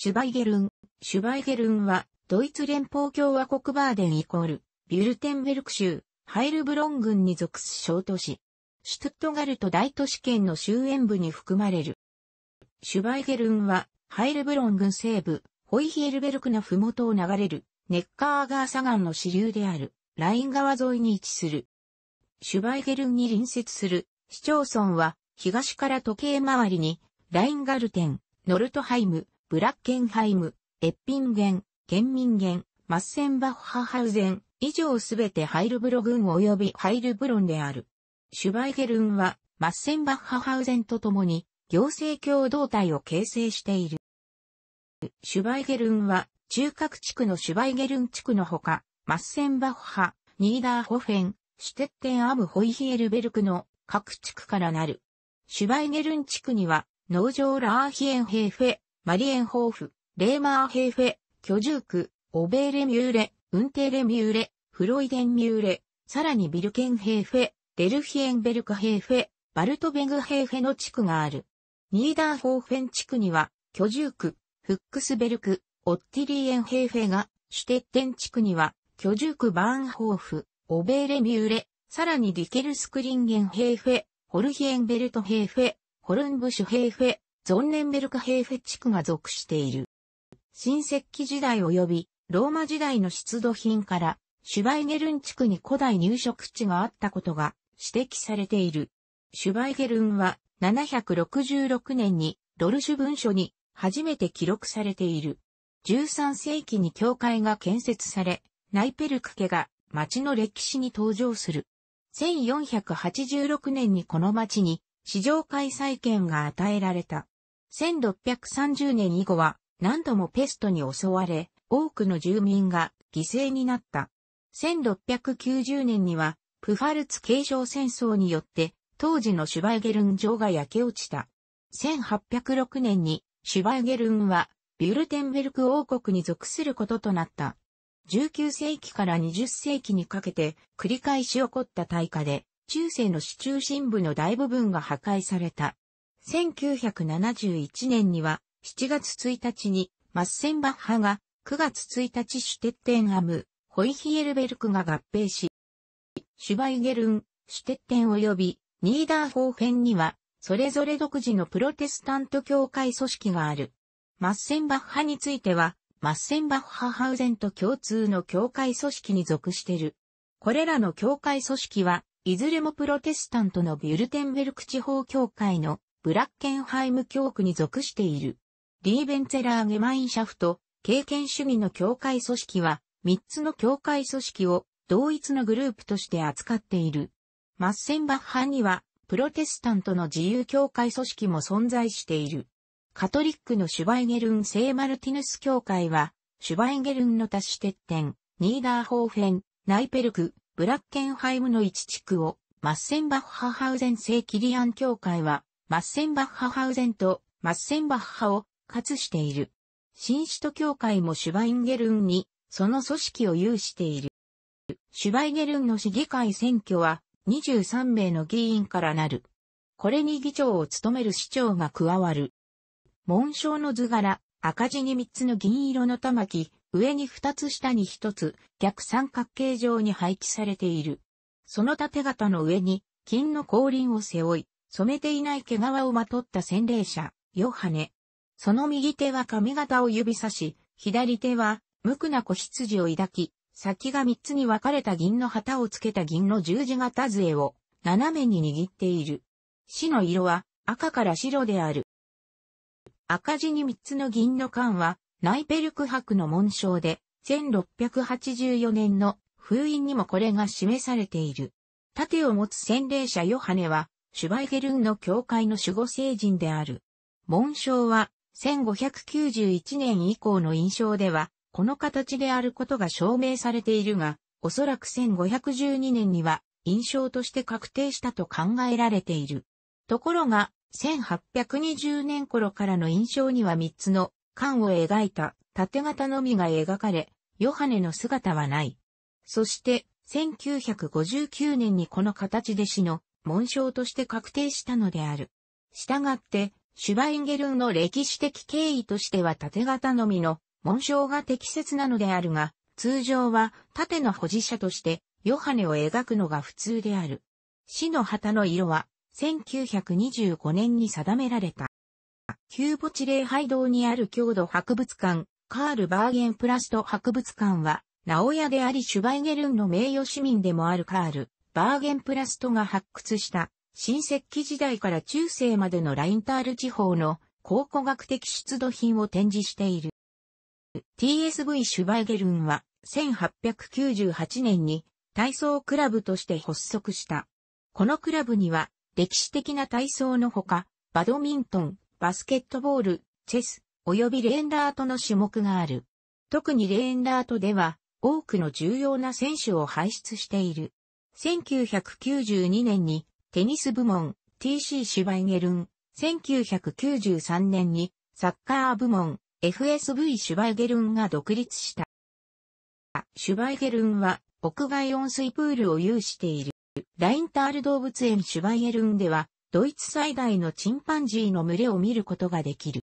シュバイゲルン。シュバイゲルンは、ドイツ連邦共和国バーデンイコール、ビュルテンベルク州、ハイルブロン郡に属す小都市。シュトゥットガルト大都市圏の終焉部に含まれる。シュバイゲルンは、ハイルブロン郡西部、ホイヒエルベルクの麓を流れる、ネッカーガーサガンの支流である、ライン川沿いに位置する。シュバイゲルンに隣接する市町村は、東から時計回りに、ラインガルテン、ノルトハイム、ブラッケンハイム、エッピンゲン、ケンミンゲン、マッセンバッハハウゼン、以上すべてハイルブロ群及びハイルブロンである。シュバイゲルンは、マッセンバッハハウゼンとともに、行政共同体を形成している。シュバイゲルンは、中核地区のシュバイゲルン地区のほか、マッセンバッハ、ニーダーホフェン、シュテッテンアムホイヒエルベルクの各地区からなる。シュバイゲルン地区には、農場ラーヒエンヘーフェ、マリエンホーフ、レーマーヘーフェ、居住区、オベーレミューレ、ウンテーレミューレ、フロイデンミューレ、さらにビルケンヘーフェ、デルヒエンベルクヘーフェ、バルトベグヘーフェの地区がある。ニーダーホーフェン地区には、居住区、フックスベルク、オッティリエンヘーフェが、シュテッテン地区には、居住区バーンホーフ、オベーレミューレ、さらにディケルスクリンゲンヘーフェ、ホルヒエンベルトヘーフェ、ホルンブシュヘーフェ、ゾンネンベルクヘーフェ地区が属している。新石器時代及びローマ時代の出土品からシュバイゲルン地区に古代入植地があったことが指摘されている。シュバイゲルンは766年にドルシュ文書に初めて記録されている。13世紀に教会が建設され、ナイペルク家が町の歴史に登場する。1486年にこの町に市場開催権が与えられた。1630年以後は何度もペストに襲われ、多くの住民が犠牲になった。1690年には、プファルツ継承戦争によって、当時のシュバイゲルン城が焼け落ちた。1806年に、シュバイゲルンは、ビュルテンベルク王国に属することとなった。19世紀から20世紀にかけて繰り返し起こった大火で、中世の市中心部の大部分が破壊された。1971年には7月1日にマッセンバッハが9月1日シュテッテンアム、ホイヒエルベルクが合併し、シュバイゲルン、シュテッテン及びニーダーホーフェンにはそれぞれ独自のプロテスタント教会組織がある。マッセンバッハについては、マッセンバッハハウゼンと共通の教会組織に属している。これらの教会組織は、いずれもプロテスタントのビュルテンベルク地方教会のブラッケンハイム教区に属している。リーベンツェラーゲマインシャフト、経験主義の教会組織は、3つの教会組織を同一のグループとして扱っている。マッセンバッハには、プロテスタントの自由教会組織も存在している。カトリックのシュバイゲルン聖マルティヌス教会は、シュバイゲルンの多支鉄点、ニーダーホーフェン、ナイペルク、ブラッケンハイムの1地区を、マッセンバッハハウゼン聖キリアン教会は、マッセンバッハハウゼンとマッセンバッハをつしている。新首都教会もシュバインゲルンにその組織を有している。シュバイゲルンの市議会選挙は23名の議員からなる。これに議長を務める市長が加わる。紋章の図柄、赤字に3つの銀色の玉木、上に2つ下に1つ、逆三角形状に配置されている。その縦型の上に、金の降臨を背負い、染めていない毛皮をまとった洗礼者、ヨハネ。その右手は髪型を指さし、左手は無垢な子羊を抱き、先が三つに分かれた銀の旗をつけた銀の十字型杖を斜めに握っている。死の色は赤から白である。赤字に三つの銀の冠はナイペルク博の紋章で、1684年の封印にもこれが示されている。盾を持つ洗礼者ヨハネはシュバイゲルンの教会の守護聖人である。紋章は、1591年以降の印象では、この形であることが証明されているが、おそらく1512年には印象として確定したと考えられている。ところが、1820年頃からの印象には3つの缶を描いた縦型のみが描かれ、ヨハネの姿はない。そして、1959年にこの形で死の紋章として確定したのである。したがって、シュバインゲルンの歴史的経緯としては縦型のみの紋章が適切なのであるが、通常は縦の保持者としてヨハネを描くのが普通である。死の旗の色は1925年に定められた。旧墓地礼拝堂にある郷土博物館、カール・バーゲンプラスト博物館は、名古屋でありシュバイゲルンの名誉市民でもあるカール、バーゲンプラストが発掘した新石器時代から中世までのラインタール地方の考古学的出土品を展示している。TSV シュバイゲルンは1898年に体操クラブとして発足した。このクラブには歴史的な体操のほか、バドミントン、バスケットボール、チェス、及びレーンダートの種目がある。特にレーンダートでは多くの重要な選手を輩出している。1992年にテニス部門 TC シュバイゲルン、1993年にサッカー部門 FSV シュバイゲルンが独立した。シュバイゲルンは屋外温水プールを有している。ラインタール動物園シュバイゲルンでは、ドイツ最大のチンパンジーの群れを見ることができる。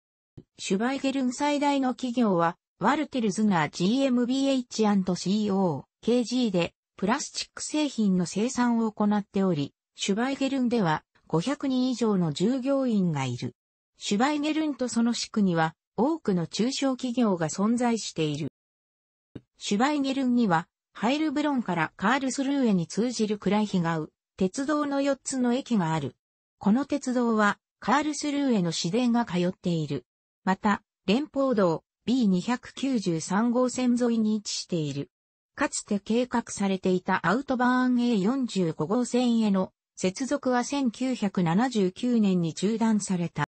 シュバイゲルン最大の企業は、ワルテルズナー GmbH&CO、KG で、プラスチック製品の生産を行っており、シュバイゲルンでは500人以上の従業員がいる。シュバイゲルンとその地区には多くの中小企業が存在している。シュバイゲルンにはハイルブロンからカールスルーエに通じるクライヒガウ、鉄道の4つの駅がある。この鉄道はカールスルーエの市電が通っている。また、連邦道 B293 号線沿いに位置している。かつて計画されていたアウトバーン A45 号線への接続は1979年に中断された。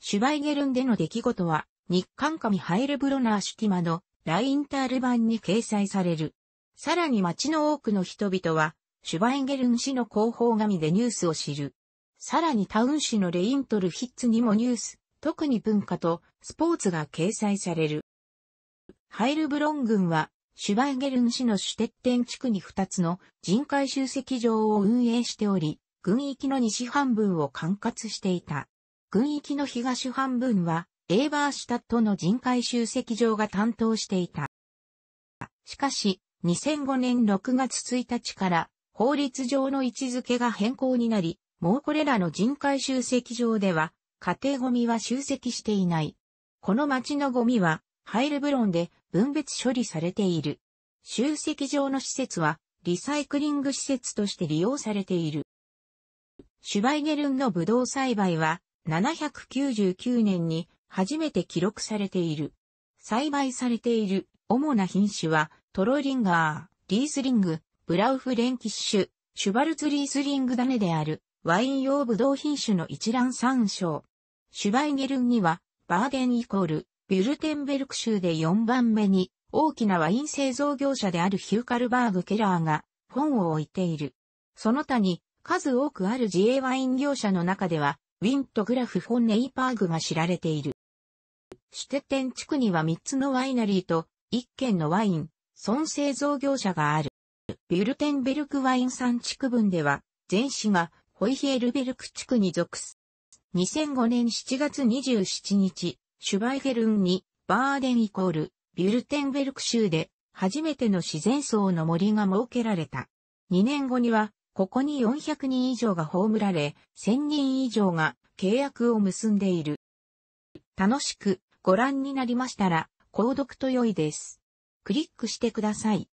シュバイゲルンでの出来事は、日韓紙ハイルブロナーシュティマのラインタール版に掲載される。さらに街の多くの人々は、シュバイゲルン市の広報紙でニュースを知る。さらにタウン市のレイントルヒッツにもニュース、特に文化とスポーツが掲載される。ハイルブロン軍はシュバイゲルン市のシュテッテン地区に2つの人海集積場を運営しており、軍域の西半分を管轄していた。軍域の東半分は、エーバーシュタットの人海集積場が担当していた。しかし、2005年6月1日から法律上の位置づけが変更になり、もうこれらの人海集積場では、家庭ゴミは集積していない。この町のゴミは、ハイルブロンで分別処理されている。集積場の施設は、リサイクリング施設として利用されている。シュバイゲルンのブドウ栽培は、799年に初めて記録されている。栽培されている主な品種は、トロリンガー、リースリング、ブラウフレンキッシュ、シュバルツリースリング種である、ワイン用ブドウ品種の一覧参照。シュバイゲルンには、バーデンイコール、ビュルテンベルク州で4番目に大きなワイン製造業者であるヒューカルバーグ・ケラーが本を置いている。その他に数多くある自営ワイン業者の中では、ウィントグラフ・フォン・ネイパーグが知られている。シュテテン地区には3つのワイナリーと1軒のワイン、損製造業者がある。ビュルテンベルクワイン産地区分では、全市がホイヒエルベルク地区に属す。2005年7月27日、シュバイフルンに、バーデンイコール、ビュルテンベルク州で、初めての自然層の森が設けられた。2年後には、ここに400人以上が葬られ、1000人以上が契約を結んでいる。楽しくご覧になりましたら、購読と良いです。クリックしてください。